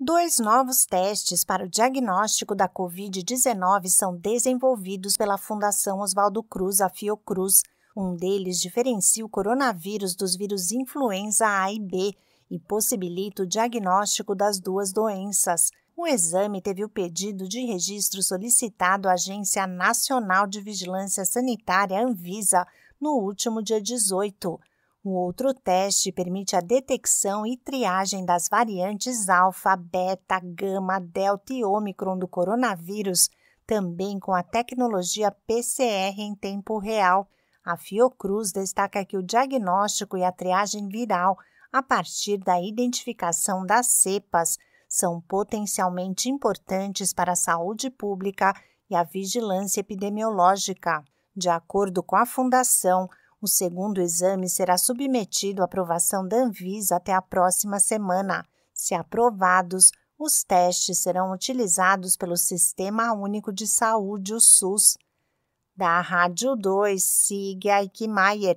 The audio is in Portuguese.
Dois novos testes para o diagnóstico da Covid-19 são desenvolvidos pela Fundação Oswaldo Cruz, a Fiocruz. Um deles diferencia o coronavírus dos vírus influenza A e B e possibilita o diagnóstico das duas doenças. O exame teve o pedido de registro solicitado à Agência Nacional de Vigilância Sanitária, Anvisa, no último dia 18. Um outro teste permite a detecção e triagem das variantes alfa, beta, gama, delta e ômicron do coronavírus, também com a tecnologia PCR em tempo real. A Fiocruz destaca que o diagnóstico e a triagem viral, a partir da identificação das cepas, são potencialmente importantes para a saúde pública e a vigilância epidemiológica. De acordo com a Fundação, o segundo exame será submetido à aprovação da Anvisa até a próxima semana. Se aprovados, os testes serão utilizados pelo Sistema Único de Saúde, o SUS. Da Rádio 2, Sig Aikmaier.